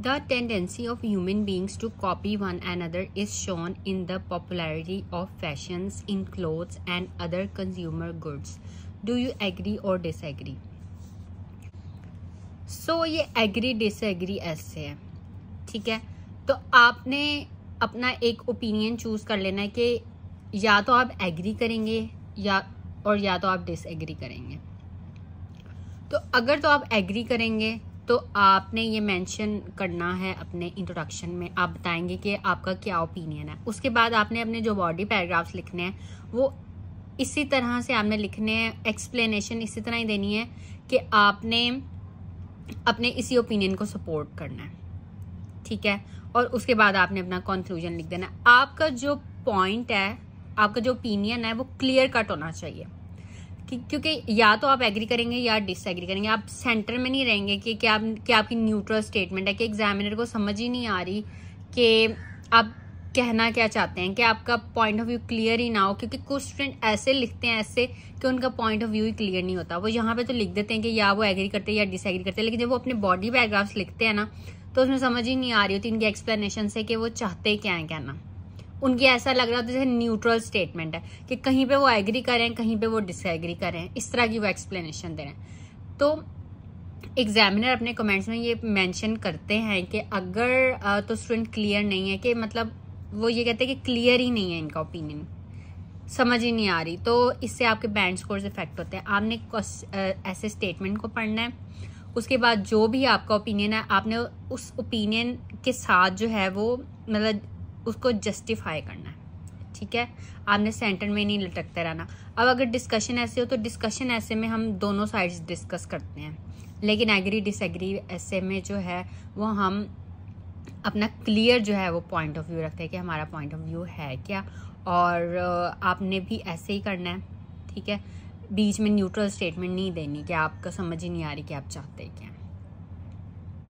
The tendency of human beings to copy one another is shown in the popularity of fashions in clothes and other consumer goods. Do you agree or disagree? So so, ये agree disagree ऐसे है ठीक है तो आपने अपना एक opinion choose कर लेना है कि या तो आप एग्री करेंगे या और या तो आप डिसएग्री करेंगे तो अगर तो आप एग्री करेंगे तो आपने ये मेंशन करना है अपने इंट्रोडक्शन में आप बताएंगे कि आपका क्या ओपिनियन है उसके बाद आपने अपने जो बॉडी पैराग्राफ्स लिखने हैं वो इसी तरह से आपने लिखने हैं एक्सप्लेनेशन इसी तरह ही देनी है कि आपने अपने इसी ओपिनियन को सपोर्ट करना है ठीक है और उसके बाद आपने अपना कंक्लूजन लिख देना आपका जो पॉइंट है आपका जो ओपिनियन है वो क्लियर कट होना चाहिए ठीक क्योंकि या तो आप एग्री करेंगे या डिसएग्री करेंगे आप सेंटर में नहीं रहेंगे कि क्या क्या आपकी न्यूट्रल स्टेटमेंट है कि एग्जामिनर को समझ ही नहीं आ रही कि आप कहना क्या चाहते हैं कि आपका पॉइंट ऑफ व्यू क्लियर ही ना हो क्योंकि कुछ स्टूडेंट ऐसे लिखते हैं ऐसे कि उनका पॉइंट ऑफ व्यू ही क्लियर नहीं होता वो यहाँ पे तो लिख देते हैं कि या वो एग्री करते हैं या डिसएग्री करते हैं लेकिन जब वो अपने बॉडी पैराग्राफ्स लिखते हैं ना तो उसमें समझ ही नहीं आ रही होती इनकी एक्सप्लेनेशन से कि वो चाहते क्या है कहना उनकी ऐसा लग रहा था जैसे न्यूट्रल स्टेटमेंट है कि कहीं पे वो एग्री करें कहीं पे वो डिसएग्री करें इस तरह की वो एक्सप्लेनेशन दे रहे हैं तो एग्जामिनर अपने कमेंट्स में ये मेंशन करते हैं कि अगर तो स्टूडेंट क्लियर नहीं है कि मतलब वो ये कहते हैं कि क्लियर ही नहीं है इनका ओपिनियन समझ ही नहीं आ रही तो इससे आपके बैंड स्कोर्स इफेक्ट होते हैं आपने ऐसे स्टेटमेंट को पढ़ना है उसके बाद जो भी आपका ओपिनियन है आपने उस ओपिनियन के साथ जो है वो मतलब उसको जस्टिफाई करना है ठीक है आपने सेंटर में नहीं लटकते रहना अब अगर डिस्कशन ऐसे हो तो डिस्कशन ऐसे में हम दोनों साइड्स डिस्कस करते हैं लेकिन एग्री डिसएग्री ऐसे में जो है वो हम अपना क्लियर जो है वो पॉइंट ऑफ व्यू रखते हैं कि हमारा पॉइंट ऑफ व्यू है क्या और आपने भी ऐसे ही करना है ठीक है बीच में न्यूट्रल स्टेटमेंट नहीं देनी कि आपको समझ ही नहीं आ रही कि आप चाहते क्या